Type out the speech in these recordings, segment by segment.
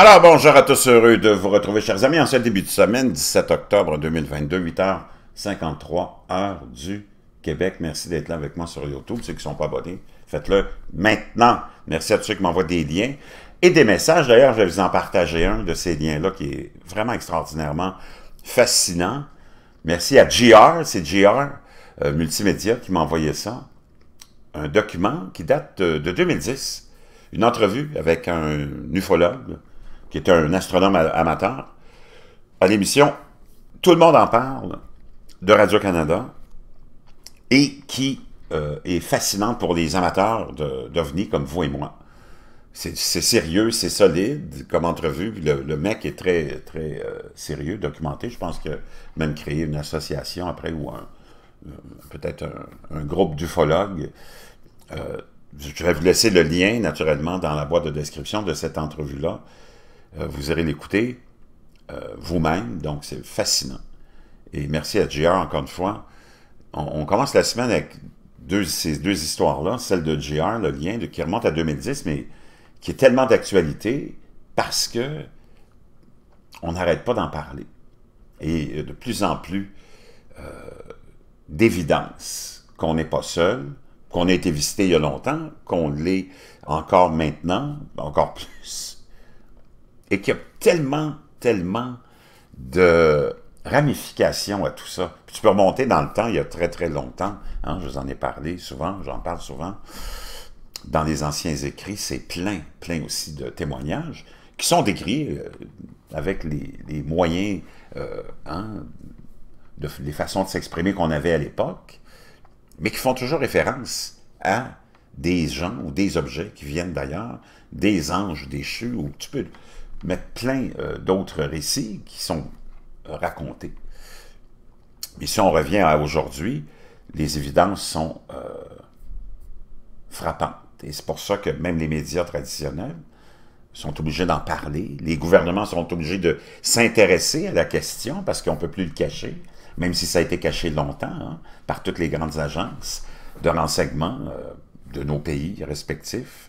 Alors, bonjour à tous, heureux de vous retrouver, chers amis, en ce début de semaine, 17 octobre 2022, 8h53, heure du Québec. Merci d'être là avec moi sur YouTube. Ceux qui ne sont pas abonnés, faites-le maintenant. Merci à tous ceux qui m'envoient des liens et des messages. D'ailleurs, je vais vous en partager un de ces liens-là qui est vraiment extraordinairement fascinant. Merci à GR, c'est GR euh, Multimédia qui m'a envoyé ça. Un document qui date de, de 2010. Une entrevue avec un ufologue qui était un astronome amateur, à l'émission Tout le monde en parle de Radio-Canada et qui euh, est fascinant pour les amateurs d'OVNI comme vous et moi. C'est sérieux, c'est solide comme entrevue. Le, mec est très, très euh, sérieux, documenté. Je pense que même créer une association après ou euh, peut-être un, groupe d'ufologues. je vais vous laisser le lien, naturellement, dans la boîte de description de cette entrevue-là. Euh, vous irez l'écouter euh, vous-même, donc c'est fascinant. Et merci à JR encore une fois. On, commence la semaine avec ces deux histoires-là, celle de JR, le lien de, qui remonte à 2010, mais qui est tellement d'actualité parce que on n'arrête pas d'en parler. Et euh, de plus en plus d'évidence qu'on n'est pas seul, qu'on a été visité il y a longtemps, qu'on l'est encore maintenant, encore plus et qu'il y a tellement, tellement de ramifications à tout ça. tu peux remonter dans le temps, il y a très, très longtemps. Hein, je vous en ai parlé souvent, j'en parle souvent. Dans les anciens écrits, c'est plein, plein aussi de témoignages qui sont décrits euh, avec les, moyens, euh, hein, les façons de s'exprimer qu'on avait à l'époque, mais qui font toujours référence à des gens ou des objets qui viennent d'ailleurs, des anges déchus, ou tu peux mettre plein euh, d'autres récits qui sont euh, racontés. Mais si on revient à aujourd'hui, les évidences sont euh, frappantes. Et c'est pour ça que même les médias traditionnels sont obligés d'en parler. Les gouvernements sont obligés de s'intéresser à la question parce qu'on ne peut plus le cacher, même si ça a été caché longtemps hein, par toutes les grandes agences de renseignement de nos pays respectifs.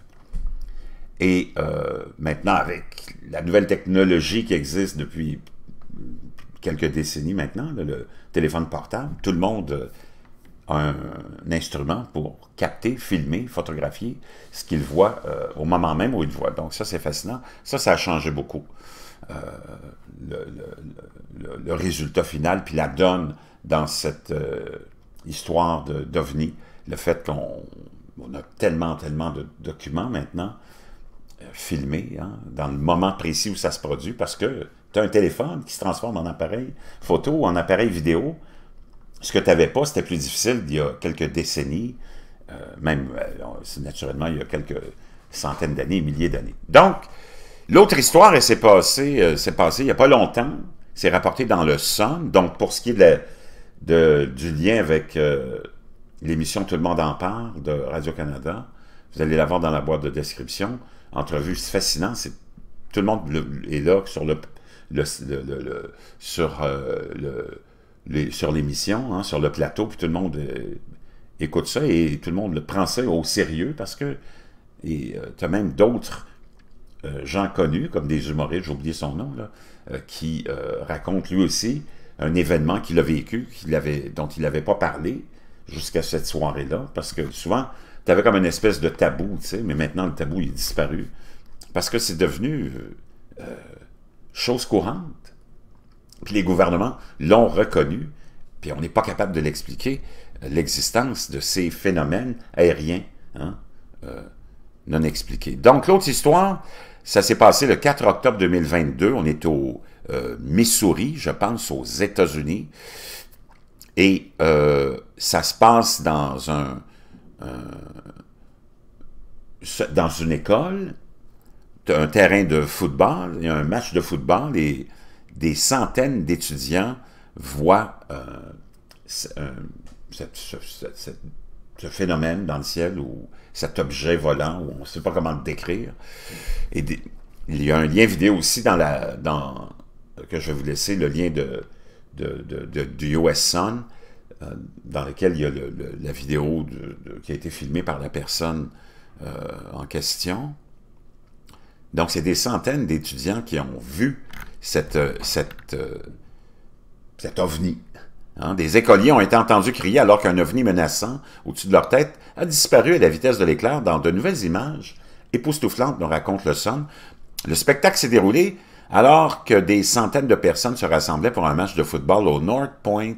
Et euh, maintenant, avec la nouvelle technologie qui existe depuis quelques décennies maintenant, le téléphone portable, tout le monde euh, a un, instrument pour capter, filmer, photographier ce qu'il voit euh, au moment même où il voit. Donc ça, c'est fascinant. Ça, ça a changé beaucoup. le, résultat final, puis la donne dans cette histoire d'OVNI, le fait qu'on a tellement, tellement de documents maintenant euh, filmé, hein, dans le moment précis où ça se produit parce que tu as un téléphone qui se transforme en appareil photo, en appareil vidéo. Ce que tu n'avais pas, c'était plus difficile il y a quelques décennies, euh, même euh, naturellement il y a quelques centaines d'années, milliers d'années. Donc, l'autre histoire, elle s'est passée, passée il n'y a pas longtemps, c'est rapporté dans le Somme, donc pour ce qui est de du lien avec l'émission Tout le monde en parle de Radio-Canada, vous allez l'avoir dans la boîte de description. Entrevue, c'est fascinant. tout le monde est là sur le, euh, sur l'émission, hein, sur le plateau, puis tout le monde euh, écoute ça et tout le monde le prend ça au sérieux parce que et euh, tu as même d'autres gens connus, comme des humoristes, j'ai oublié son nom, qui racontent lui aussi un événement qu'il a vécu, dont il n'avait pas parlé jusqu'à cette soirée-là, parce que souvent, tu avais comme une espèce de tabou, tu sais, mais maintenant le tabou il est disparu. Parce que c'est devenu euh, euh, chose courante. Puis les gouvernements l'ont reconnu, puis on n'est pas capable de l'expliquer, l'existence de ces phénomènes aériens hein, euh, non expliqués. Donc l'autre histoire, ça s'est passé le 4 octobre 2022, on est au Missouri, je pense, aux États-Unis, et ça se passe dans un euh, dans une école, un terrain de football, il y a un match de football et des centaines d'étudiants voient euh, euh, ce, phénomène dans le ciel ou cet objet volant, on ne sait pas comment le décrire. il y a un lien vidéo aussi dans la dans que je vais vous laisser, le lien de, de, du US Sun, euh, dans lequel il y a la vidéo qui a été filmée par la personne euh, en question. Donc, c'est des centaines d'étudiants qui ont vu cette, euh, cet ovni. Hein. Des écoliers ont été entendus crier alors qu'un ovni menaçant au-dessus de leur tête a disparu à la vitesse de l'éclair dans de nouvelles images époustouflantes, nous raconte le son. Le spectacle s'est déroulé alors que des centaines de personnes se rassemblaient pour un match de football au North Point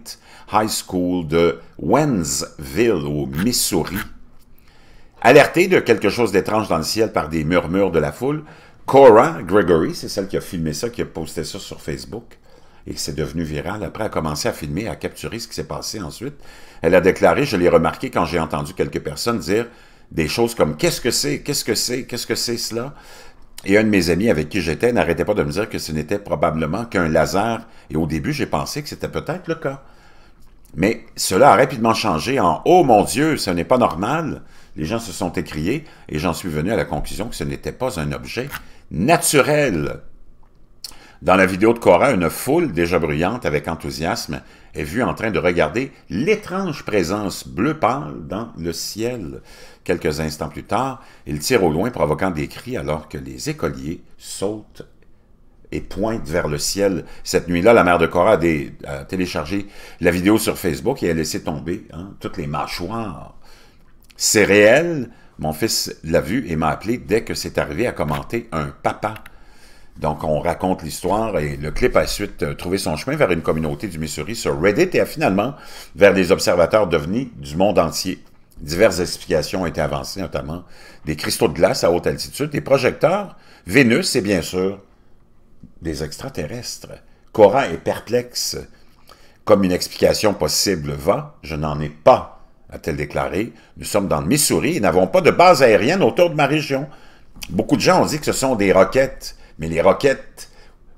High School de Wensville, au Missouri, Alertée de quelque chose d'étrange dans le ciel par des murmures de la foule, Cora Gregory, c'est celle qui a filmé ça, qui a posté ça sur Facebook, et c'est devenu viral. Après, a commencé à filmer, à capturer ce qui s'est passé ensuite. Elle a déclaré, je l'ai remarqué quand j'ai entendu quelques personnes dire des choses comme « Qu'est-ce que c'est? Qu'est-ce que c'est? Qu'est-ce que c'est cela? Et un de mes amis avec qui j'étais n'arrêtait pas de me dire que ce n'était probablement qu'un laser. Et au début, j'ai pensé que c'était peut-être le cas. Mais cela a rapidement changé en Oh mon Dieu, ce n'est pas normal. Les gens se sont écriés et j'en suis venu à la conclusion que ce n'était pas un objet naturel dans la vidéo de Cora, une foule déjà bruyante avec enthousiasme est vue en train de regarder l'étrange présence bleu pâle dans le ciel. Quelques instants plus tard, il tire au loin provoquant des cris alors que les écoliers sautent et pointent vers le ciel. Cette nuit-là, la mère de Cora a, téléchargé la vidéo sur Facebook et a laissé tomber hein, toutes les mâchoires. C'est réel. Mon fils l'a vu et m'a appelé dès que c'est arrivé à commenter un papa donc, on raconte l'histoire et le clip a ensuite euh, trouvé son chemin vers une communauté du Missouri sur Reddit et a finalement vers des observateurs devenus du monde entier. Diverses explications ont été avancées, notamment des cristaux de glace à haute altitude, des projecteurs, Vénus et bien sûr des extraterrestres. Cora est perplexe. Comme une explication possible va, je n'en ai pas, a-t-elle déclaré. Nous sommes dans le Missouri et n'avons pas de base aérienne autour de ma région. Beaucoup de gens ont dit que ce sont des roquettes mais les roquettes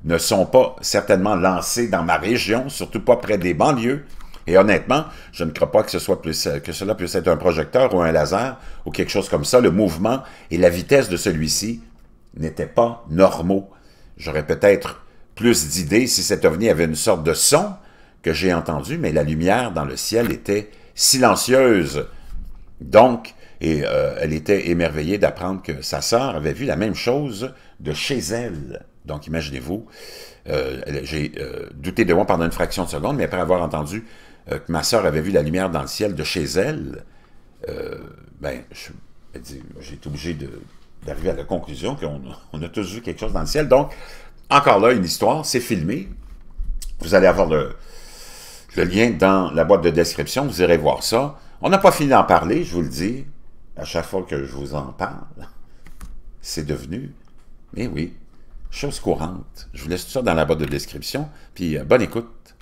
ne sont pas certainement lancées dans ma région, surtout pas près des banlieues. Et honnêtement, je ne crois pas que, ce soit plus, que cela puisse être un projecteur ou un laser ou quelque chose comme ça. Le mouvement et la vitesse de celui-ci n'étaient pas normaux. J'aurais peut-être plus d'idées si cet ovni avait une sorte de son que j'ai entendu, mais la lumière dans le ciel était silencieuse. Donc, et euh, elle était émerveillée d'apprendre que sa sœur avait vu la même chose de chez elle. Donc, imaginez-vous, euh, j'ai euh, douté de moi pendant une fraction de seconde, mais après avoir entendu euh, que ma sœur avait vu la lumière dans le ciel de chez elle, ben, j'ai été obligé d'arriver à la conclusion qu'on a tous vu quelque chose dans le ciel. Donc, encore là, une histoire, c'est filmé. Vous allez avoir le lien dans la boîte de description, vous irez voir ça. On n'a pas fini d'en parler, je vous le dis. À chaque fois que je vous en parle, c'est devenu mais eh oui, chose courante. Je vous laisse tout ça dans la barre de description, puis euh, bonne écoute.